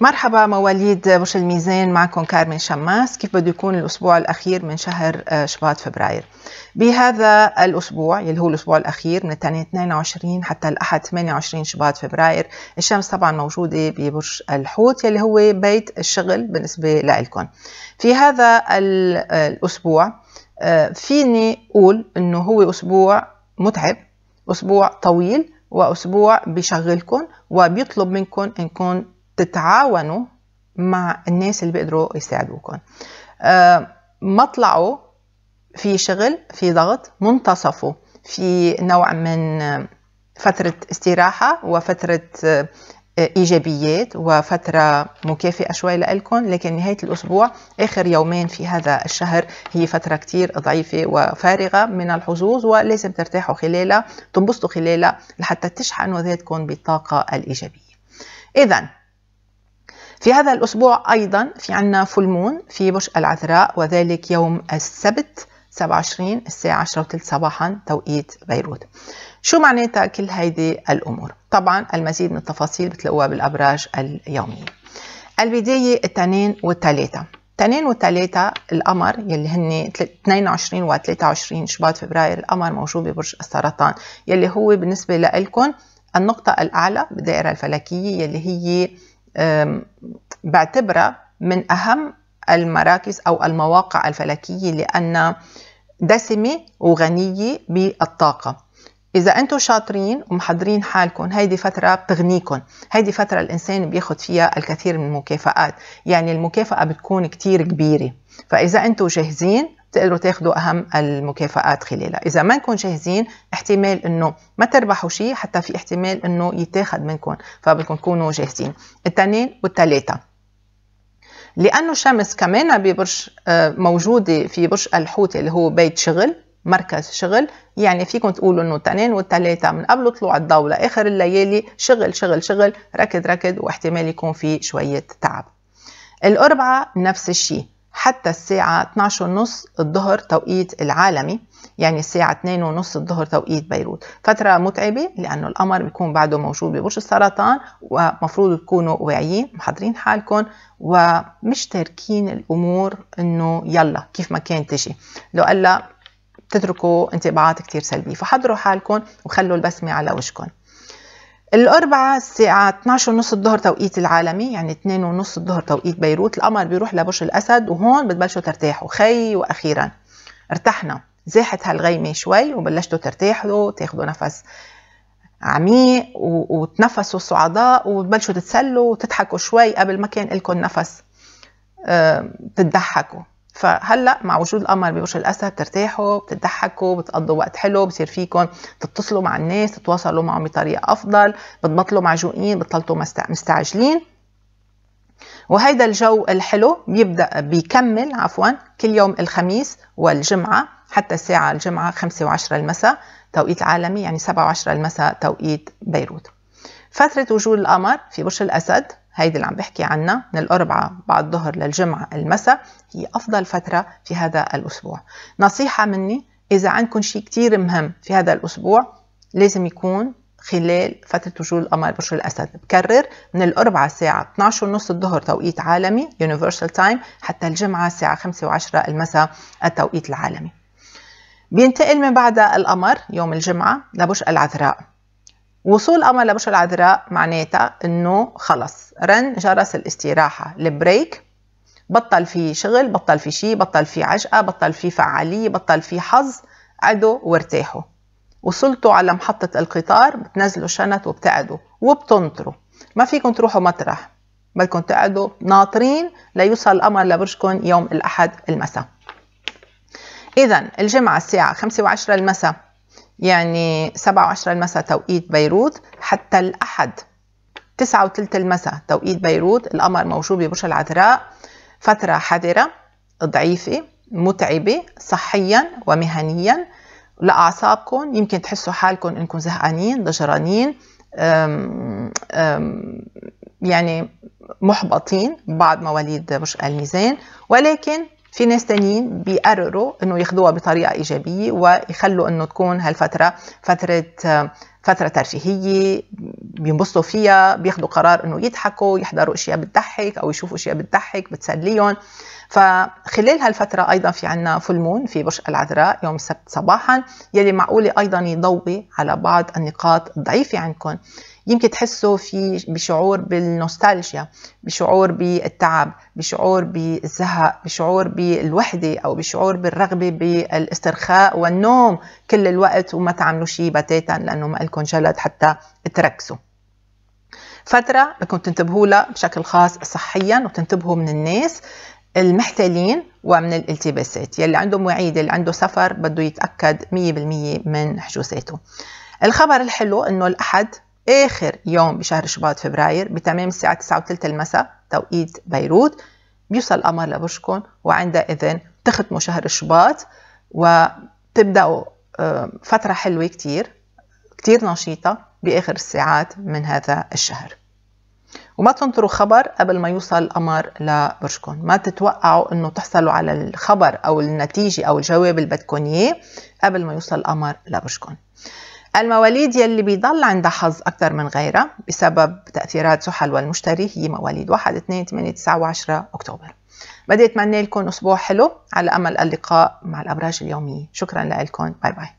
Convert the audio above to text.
مرحبا مواليد برج الميزان معكم كارمن شماس كيف بده يكون الأسبوع الأخير من شهر آه، شباط فبراير بهذا الأسبوع اللي هو الأسبوع الأخير من الثاني 22 حتى الأحد 28 شباط فبراير الشمس طبعا موجودة ببرج الحوت يلي هو بيت الشغل بالنسبة لإلكم في هذا آه، الأسبوع آه، فيني أقول أنه هو أسبوع متعب أسبوع طويل وأسبوع بشغلكم وبيطلب منكم أنكم تتعاونوا مع الناس اللي بيقدروا يساعدوكم آه، ما طلعوا في شغل في ضغط منتصفوا في نوع من فترة استراحة وفترة آه، ايجابيات وفتره مكافئه شوي لكم لكن نهايه الاسبوع اخر يومين في هذا الشهر هي فتره كتير ضعيفه وفارغه من الحظوظ ولازم ترتاحوا خلالها تنبسطوا خلالها لحتى تشحنوا ذاتكم بالطاقه الايجابيه اذا في هذا الأسبوع أيضا في عنا فلمون في برج العذراء وذلك يوم السبت 27 الساعة 10 وثلث صباحا توقيت بيروت شو معناتها كل هيدي الأمور؟ طبعا المزيد من التفاصيل بتلاقوها بالأبراج اليومية البداية التنين والتلاتة تنين وتلاتة القمر يلي هن 22 و 23 شباط فبراير القمر موجود ببرج السرطان يلي هو بالنسبة لكم النقطة الأعلى بالدائرة الفلكية يلي هي بعتبرها من أهم المراكز أو المواقع الفلكية لأنها دسمة وغنية بالطاقة إذا أنتم شاطرين ومحضرين حالكم هيدي فترة بتغنيكم هيدي فترة الإنسان بياخد فيها الكثير من المكافآت يعني المكافأة بتكون كتير كبيرة فإذا أنتم جاهزين بتقدروا تاخذوا اهم المكافآت خلالها اذا ما نكون جاهزين احتمال انه ما تربحوا شيء حتى في احتمال انه يتاخذ منكم فبدكم تكونوا جاهزين الاثنين والثلاثه لانه الشمس كمان ببرج آه، موجوده في برج الحوت اللي هو بيت شغل مركز شغل يعني فيكم تقولوا انه التنين والتلاتة من قبل طلوع الضوء لاخر الليالي شغل شغل شغل ركض ركض واحتمال يكون في شوية تعب الأربعة نفس الشيء حتى الساعة 12:30 الظهر توقيت العالمي يعني الساعة 2:30 الظهر توقيت بيروت فترة متعبة لأنه القمر بيكون بعده موجود ببرج السرطان ومفروض تكونوا واعيين محضرين حالكم ومش تاركين الأمور إنه يلا كيف ما كان تجي لو قال بتتركوا انطباعات كتير سلبية فحضروا حالكم وخلوا البسمة على وجهكم الأربعاء الساعة 12 ونص الظهر توقيت العالمي يعني 2 ونص الظهر توقيت بيروت القمر بيروح لبرج الأسد وهون بتبلشوا ترتاحوا خي وأخيرا ارتحنا زاحت هالغيمة شوي وبلشتوا ترتاحوا تاخدوا نفس عميق وتنفسوا الصعداء وبلشوا تتسلوا وتضحكوا شوي قبل ما كان لكم نفس تضحكوا فهلا مع وجود القمر ببرج الاسد بترتاحوا بتضحكوا بتقضوا وقت حلو بصير فيكم تتصلوا مع الناس تتواصلوا معهم بطريقه افضل بتبطلوا معجوقين بتبطلوا مستعجلين وهيدا الجو الحلو بيبدا بيكمل عفوا كل يوم الخميس والجمعه حتى الساعه الجمعه 5 و10 المساء توقيت عالمي يعني 7 و10 المساء توقيت بيروت فترة وجول القمر في برج الأسد هيدي اللي عم بحكي عنها من الأربعة بعد الظهر للجمعة المساء هي أفضل فترة في هذا الأسبوع نصيحة مني إذا عندكم شيء كتير مهم في هذا الأسبوع لازم يكون خلال فترة وجود القمر برج الأسد بكرر من الأربعة الساعة 12 ونص الظهر توقيت عالمي Universal Time حتى الجمعة الساعة 5 و10 المساء التوقيت العالمي بينتقل من بعد القمر يوم الجمعة لبرج العذراء وصول أمل لبشرة العذراء معناتها أنه خلص رن جرس الاستراحة البريك بطل في شغل بطل في شيء بطل في عجقة بطل في فعالية بطل في حظ عدوا وارتاحوا وصلتوا على محطة القطار بتنزلوا شنط وبتقعدوا وبتنطروا ما فيكم تروحوا مطرح بدكم تقعدوا ناطرين ليوصل القمر لبرجكم يوم الأحد المساء إذا الجمعة الساعة 5 و 10 المساء يعني سبعة المساء توقيت بيروت حتى الأحد و وثلث المساء توقيت بيروت القمر موجود ببرج العذراء فترة حذرة ضعيفة متعبة صحيا ومهنيا لأعصابكم يمكن تحسوا حالكم إنكم زهقانين ضجرانين يعني محبطين بعد مواليد برج الميزان ولكن في ناس تانيين بيقرروا انه ياخذوها بطريقه ايجابيه ويخلوا انه تكون هالفتره فتره فتره ترفيهيه بينبسطوا فيها بياخذوا قرار انه يضحكوا يحضروا اشياء بتضحك او يشوفوا اشياء بتضحك بتسليهم فخلال هالفتره ايضا في عنا فلمون في برج العذراء يوم السبت صباحا يلي معقوله ايضا يضوي على بعض النقاط الضعيفه عندكم يمكن تحسوا في بشعور بالنوستالجيا بشعور بالتعب بشعور بالزهق بشعور بالوحدة أو بشعور بالرغبة بالاسترخاء والنوم كل الوقت وما تعملوا شيء بتاتا لأنه ما لكم جلد حتى تركزوا فترة بدكم تنتبهوا لها بشكل خاص صحيا وتنتبهوا من الناس المحتالين ومن الالتباسات يلي عنده معيد اللي عنده سفر بده يتأكد 100% من حجوزاته الخبر الحلو انه الاحد آخر يوم بشهر شباط فبراير بتمام الساعة 9 وثلث المساء توقيت بيروت بيوصل القمر لبرجكم وعندئذ تختموا شهر شباط وتبدأوا آه، فترة حلوة كتير كتير نشيطة بآخر الساعات من هذا الشهر وما تنطروا خبر قبل ما يوصل القمر لبرجكم ما تتوقعوا انه تحصلوا على الخبر او النتيجة او الجواب اللي بدكم اياه قبل ما يوصل القمر لبرجكم المواليد يلي بيضل عندها حظ أكثر من غيرها بسبب تأثيرات زحل والمشتري هي مواليد 1 2 8 9 و10 أكتوبر بدي أتمنى لكم أسبوع حلو على أمل اللقاء مع الأبراج اليومية شكرا لكم باي باي